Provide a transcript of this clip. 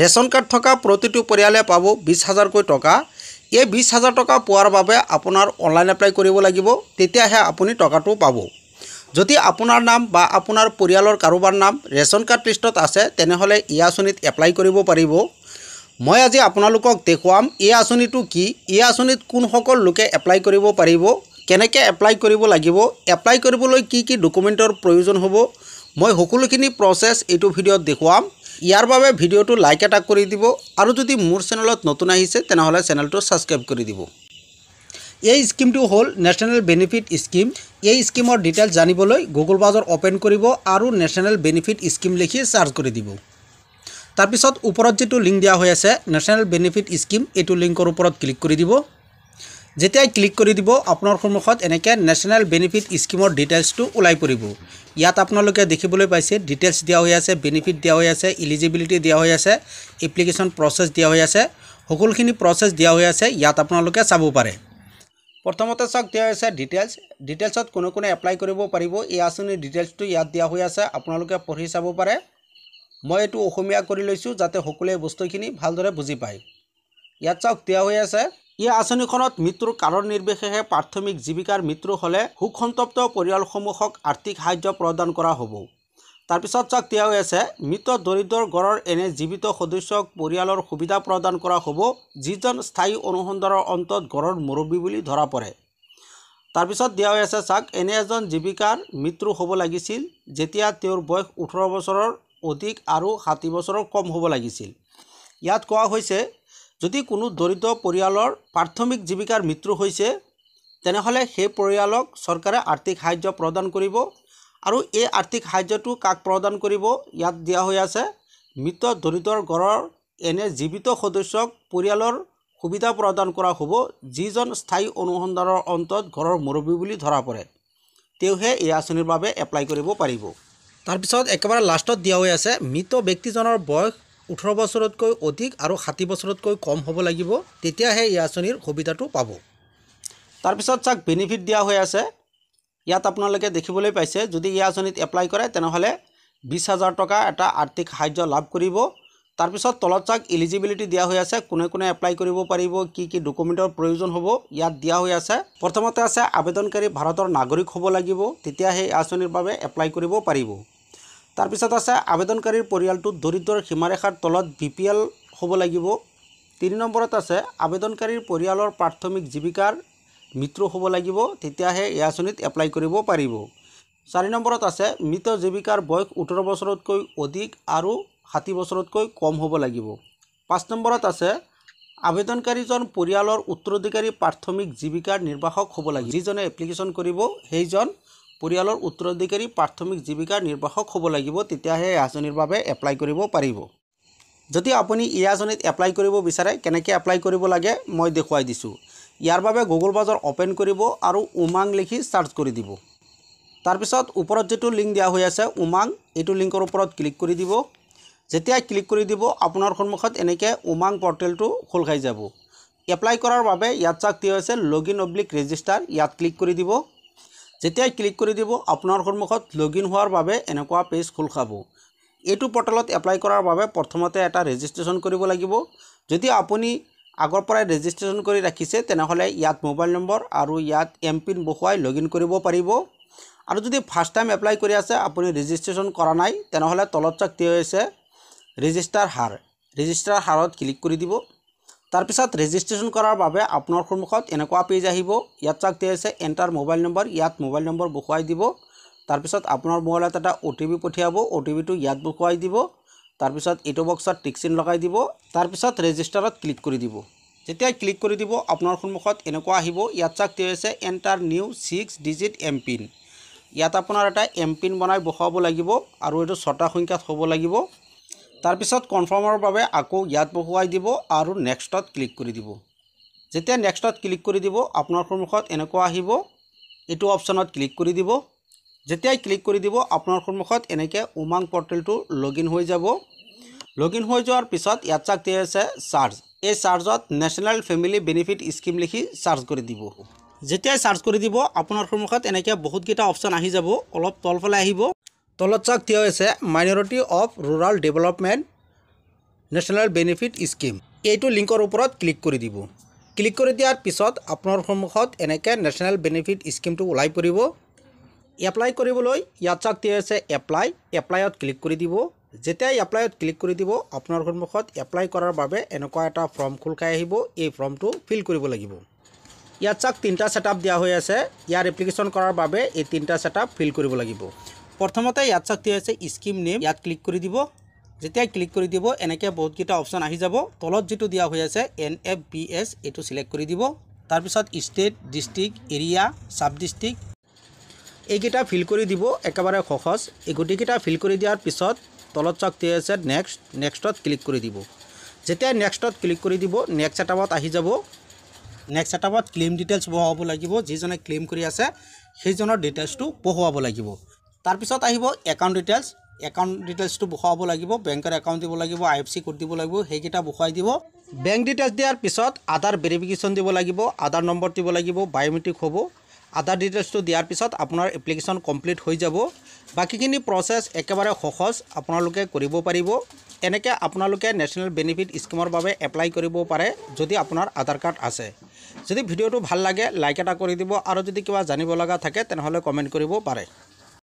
ration card থকা প্ৰতিটো পৰিয়ালে পাব বিছ হাজাৰকৈ টকা এই বিছ হাজাৰ টকা পোৱাৰ বাবে আপোনাৰ অনলাইন এপ্লাই কৰিব লাগিব তেতিয়াহে আপুনি টকাটো পাব যদি আপোনাৰ নাম বা আপোনাৰ পৰিয়ালৰ কাৰোবাৰ নাম ৰেচন কাৰ্ড লিষ্টত আছে তেনেহ'লে এই আঁচনিত এপ্লাই কৰিব পাৰিব মই আজি আপোনালোকক দেখুৱাম এই আঁচনিটো কি এই আঁচনিত কোনসকল লোকে এপ্লাই কৰিব পাৰিব কেনেকৈ এপ্লাই কৰিব লাগিব এপ্লাই কৰিবলৈ কি কি ডকুমেণ্টৰ প্ৰয়োজন হ'ব মই সকলোখিনি প্ৰচেছ এইটো ভিডিঅ'ত দেখুৱাম ইয়াৰ বাবে ভিডিঅ'টো লাইক এটা কৰি দিব আৰু যদি মোৰ চেনেলত নতুন আহিছে তেনেহ'লে চেনেলটো ছাবস্ক্ৰাইব কৰি দিব এই স্কিমটো হ'ল নেশ্যনেল বেনিফিট স্কিম এই স্কিমৰ ডিটেইলছ জানিবলৈ গুগল বাজৰ অ'পেন কৰিব আৰু নেশ্যনেল বেনিফিট স্কিম লিখি চাৰ্চ কৰি দিব তাৰপিছত ওপৰত যিটো লিংক দিয়া হৈ আছে নেশ্যনেল বেনিফিট স্কিম এইটো লিংকৰ ওপৰত ক্লিক কৰি দিব যেতিয়াই ক্লিক কৰি দিব আপোনাৰ সন্মুখত এনেকৈ নেশ্যনেল বেনিফিট স্কিমৰ ডিটেইলছটো ওলাই পৰিব ইয়াত আপোনালোকে দেখিবলৈ পাইছে ডিটেইলছ দিয়া হৈ আছে বেনিফিট দিয়া হৈ আছে ইলিজিবিলিটি দিয়া হৈ আছে এপ্লিকেশ্যন প্ৰচেছ দিয়া হৈ আছে সকলোখিনি প্ৰচেছ দিয়া হৈ আছে ইয়াত আপোনালোকে চাব পাৰে প্ৰথমতে চাওক দিয়া হৈছে ডিটেইলছ ডিটেইলছত কোনে কোনে এপ্লাই কৰিব পাৰিব এই আঁচনিৰ ডিটেইলছটো ইয়াত দিয়া হৈ আছে আপোনালোকে পঢ়ি চাব পাৰে মই এইটো অসমীয়া কৰি লৈছোঁ যাতে সকলোৱে বস্তুখিনি ভালদৰে বুজি পায় ইয়াত চাওক দিয়া হৈ আছে এই আঁচনিখনত মৃত্যুৰ কাৰণ নিৰ্বিশেষে প্ৰাথমিক জীৱিকাৰ মৃত্যু হ'লে সুখসন্তপ্ত পৰিয়ালসমূহক আৰ্থিক সাহায্য প্ৰদান কৰা হ'ব তাৰপিছত চাওক দিয়া হৈ আছে মৃত দৰিদ্ৰ গড়ৰ এনে জীৱিত সদস্যক পৰিয়ালৰ সুবিধা প্ৰদান কৰা হ'ব যিজন স্থায়ী অনুসন্ধানৰ অন্তত গড়ৰ মুৰব্বী বুলি ধৰা পৰে তাৰপিছত দিয়া হৈ আছে চাওক এনে এজন জীৱিকাৰ মৃত্যু হ'ব লাগিছিল যেতিয়া তেওঁৰ বয়স ওঠৰ বছৰৰ অধিক আৰু ষাঠি বছৰৰ কম হ'ব লাগিছিল ইয়াত কোৱা হৈছে যদি কোনো দৰিদ্ৰ পৰিয়ালৰ প্ৰাথমিক জীৱিকাৰ মৃত্যু হৈছে তেনেহ'লে সেই পৰিয়ালক চৰকাৰে আৰ্থিক সাহাৰ্য প্ৰদান কৰিব আৰু এই আৰ্থিক সাহাৰ্যটো কাক প্ৰদান কৰিব ইয়াত দিয়া হৈ আছে মৃত দৰিদ্ৰৰ ঘৰৰ এনে জীৱিত সদস্যক পৰিয়ালৰ সুবিধা প্ৰদান কৰা হ'ব যিজন স্থায়ী অনুসন্ধানৰ অন্তত ঘৰৰ মুৰব্বী বুলি ধৰা পৰে তেওঁহে এই আঁচনিৰ বাবে এপ্লাই কৰিব পাৰিব তাৰপিছত একেবাৰে লাষ্টত দিয়া হৈ আছে মৃত ব্যক্তিজনৰ বয়স ওঠৰ বছৰতকৈ অধিক আৰু ষাঠি বছৰতকৈ কম হ'ব লাগিব তেতিয়াহে এই আঁচনিৰ সুবিধাটো পাব তাৰপিছত চাওক বেনিফিট দিয়া হৈ আছে ইয়াত আপোনালোকে দেখিবলৈ পাইছে যদি এই আঁচনিত এপ্লাই কৰে তেনেহ'লে বিছ হাজাৰ টকা এটা আৰ্থিক সাহাৰ্য লাভ কৰিব তাৰপিছত তলত চাওক এলিজিবিলিটি দিয়া হৈ আছে কোনে কোনে এপ্লাই কৰিব পাৰিব কি কি ডকুমেণ্টৰ প্ৰয়োজন হ'ব ইয়াত দিয়া হৈ আছে প্ৰথমতে আছে আবেদনকাৰী ভাৰতৰ নাগৰিক হ'ব লাগিব তেতিয়া সেই আঁচনিৰ বাবে এপ্লাই কৰিব পাৰিব তাৰপিছত আছে আবেদনকাৰীৰ পৰিয়ালটো দৰিদ্ৰৰ সীমাৰেখাৰ তলত বি পি এল হ'ব লাগিব তিনি নম্বৰত আছে আবেদনকাৰীৰ পৰিয়ালৰ প্ৰাথমিক জীৱিকাৰ মৃত্যু হ'ব লাগিব তেতিয়াহে এই আঁচনিত এপ্লাই কৰিব পাৰিব চাৰি নম্বৰত আছে মৃত জীৱিকাৰ বয়স ওঠৰ বছৰতকৈ অধিক আৰু ষাঠি বছৰতকৈ কম হ'ব লাগিব পাঁচ নম্বৰত আছে আবেদনকাৰীজন পৰিয়ালৰ উত্তৰাধিকাৰী প্ৰাথমিক জীৱিকাৰ নিৰ্বাহক হ'ব লাগিব যিজনে এপ্লিকেশ্যন কৰিব সেইজন পৰিয়ালৰ উত্তৰাধিকাৰী প্ৰাথমিক জীৱিকাৰ নিৰ্বাহক হ'ব লাগিব তেতিয়াহে এই আঁচনিৰ বাবে এপ্লাই কৰিব পাৰিব যদি আপুনি এই আঁচনিত এপ্লাই কৰিব বিচাৰে কেনেকৈ এপ্লাই কৰিব লাগে মই দেখুৱাই দিছোঁ ইয়াৰ বাবে গুগল বাজৰ অ'পেন কৰিব আৰু উমাং লিখি চাৰ্চ কৰি দিব তাৰপিছত ওপৰত যিটো লিংক দিয়া হৈ আছে উমাং এইটো লিংকৰ ওপৰত ক্লিক কৰি দিব যেতিয়া ক্লিক কৰি দিব আপোনাৰ সন্মুখত এনেকৈ উমাং পৰ্টেলটো খোল খাই যাব এপ্লাই কৰাৰ বাবে ইয়াত চাক দিয়া হৈছে লগ ইন অব্লিক ৰেজিষ্টাৰ ইয়াত ক্লিক কৰি দিব যেতিয়াই ক্লিক কৰি দিব আপোনাৰ সন্মুখত লগ ইন হোৱাৰ বাবে এনেকুৱা পেজ খোল খাব এইটো পৰ্টেলত এপ্লাই কৰাৰ বাবে প্ৰথমতে এটা ৰেজিষ্ট্ৰেশ্যন কৰিব লাগিব যদি আপুনি আগৰ পৰাই ৰেজিষ্ট্ৰেশ্যন কৰি ৰাখিছে তেনেহ'লে ইয়াত মোবাইল নম্বৰ আৰু ইয়াত এম পিন বহুৱাই লগ ইন কৰিব পাৰিব আৰু যদি ফাৰ্ষ্ট টাইম এপ্লাই কৰি আছে আপুনি ৰেজিষ্ট্ৰেশ্যন কৰা নাই তেনেহ'লে তলত চাক দিয়া হৈছে ৰেজিষ্টাৰ হাৰ ৰেজিষ্টাৰ হাৰত ক্লিক কৰি দিব তাৰপিছত ৰেজিষ্ট্ৰেশ্যন কৰাৰ বাবে আপোনাৰ সন্মুখত এনেকুৱা পেজ আহিব ইয়াত চাক দিয়া আছে এণ্টাৰ মোবাইল নম্বৰ ইয়াত মোবাইল নম্বৰ বহুৱাই দিব তাৰপিছত আপোনাৰ মোবাইলত এটা অ' টি পি পঠিয়াব অ' টি পিটো ইয়াত বহুৱাই দিব তাৰপিছত এইটো বক্সত টিকচিন লগাই দিব তাৰপিছত ৰেজিষ্টাৰত ক্লিক কৰি দিব যেতিয়া ক্লিক কৰি দিব আপোনাৰ সন্মুখত এনেকুৱা আহিব ইয়াত চাক দিয়া আছে enter new six digit M PIN ইয়াত আপোনাৰ এটা এম পিন বনাই বহুৱাব লাগিব আৰু এইটো ছটা সংখ্যাত হ'ব লাগিব তাৰপিছত কনফাৰ্মৰ বাবে আকৌ ইয়াত বহুৱাই দিব আৰু নেক্সটত ক্লিক কৰি দিব যেতিয়া নেক্সটত ক্লিক কৰি দিব আপোনাৰ সন্মুখত এনেকুৱা আহিব এইটো অপশ্যনত ক্লিক কৰি দিব যেতিয়াই ক্লিক কৰি দিব আপোনাৰ সন্মুখত এনেকৈ উমাং পৰ্টেলটো লগইন হৈ যাব লগইন হৈ যোৱাৰ পিছত ইয়াত চাক দিয়া আছে চাৰ্জ এই চাৰ্জত নেশ্যনেল ফেমিলি বেনিফিট স্কিম লিখি চাৰ্জ কৰি দিব যেতিয়াই চাৰ্জ কৰি দিব আপোনাৰ সন্মুখত এনেকৈ বহুতকেইটা অপশ্যন আহি যাব অলপ তলফালে আহিব তলত চাওক কি হৈছে minority of rural development national benefit scheme এইটো লিংকৰ ওপৰত ক্লিক কৰি দিব ক্লিক কৰি দিয়াৰ পিছত আপোনাৰ সন্মুখত এনেকৈ নেশ্যনেল বেনিফিট স্কিমটো ওলাই পৰিব এপ্লাই কৰিবলৈ ইয়াত চাওক কি হৈছে এপ্লাই এপ্লাইত ক্লিক কৰি দিব যেতিয়া এপ্লাইত ক্লিক কৰি দিব আপোনাৰ সন্মুখত এপ্লাই কৰাৰ বাবে এনেকুৱা এটা ফৰ্ম খোল খাই আহিব এই ফৰ্মটো ফিল কৰিব লাগিব ইয়াত চাওক তিনিটা ছেটআপ দিয়া হৈ আছে ইয়াৰ এপ্লিকেশ্যন কৰাৰ বাবে এই তিনিটা ছেটআপ ফিল কৰিব লাগিব প্ৰথমতে ইয়াত শক্তি আছে স্কিম নেম ইয়াত ক্লিক কৰি দিব যেতিয়া ক্লিক কৰি দিব এনেকৈ বহুতকেইটা অপশ্যন আহি যাব তলত যিটো দিয়া হৈ আছে এন এফ বি এছ এইটো ছিলেক্ট কৰি দিব তাৰপিছত state district area sub district এইকেইটা ফিল কৰি দিব একেবাৰে সহজ এই গোটেইকেইটা ফিল কৰি দিয়াৰ পিছত তলত চক টি এছ নেক্সট নেক্সটত ক্লিক কৰি দিব যেতিয়া নেক্সটত ক্লিক কৰি দিব নেক্সট এটাপত আহি যাব নেক্সট এটাপত ক্লেইম ডিটেইলছ বহুৱাব লাগিব যিজনে ক্লেইম কৰি আছে সেইজনৰ ডিটেইলছটো পঢ়ুৱাব লাগিব তাৰ পিছত আহিব একাউণ্ট ডিটেইলছ একাউণ্ট ডিটেইলছটো বখোৱাব লাগিব বেংকৰ একাউণ্ট দিব লাগিব আই এফ চি কোড দিব লাগিব সেইকেইটা বখোৱাই দিব বেংক ডিটেইলছ দিয়াৰ পিছত আধাৰ ভেৰিফিকেশ্যন দিব লাগিব আধাৰ নম্বৰ দিব লাগিব বায়োমেট্ৰিক হ'ব আধাৰ ডিটেইলছটো দিয়াৰ পিছত আপোনাৰ এপ্লিকেশ্যন কমপ্লিট হৈ যাব বাকীখিনি প্ৰচেছ একেবাৰে সহজ আপোনালোকে কৰিব পাৰিব এনেকৈ আপোনালোকে নেশ্যনেল বেনিফিট স্কিমৰ বাবে এপ্লাই কৰিব পাৰে যদি আপোনাৰ আধাৰ কাৰ্ড আছে যদি ভিডিঅ'টো ভাল লাগে লাইক এটা কৰি দিব আৰু যদি কিবা জানিব লগা থাকে তেনেহ'লে কমেণ্ট কৰিব পাৰে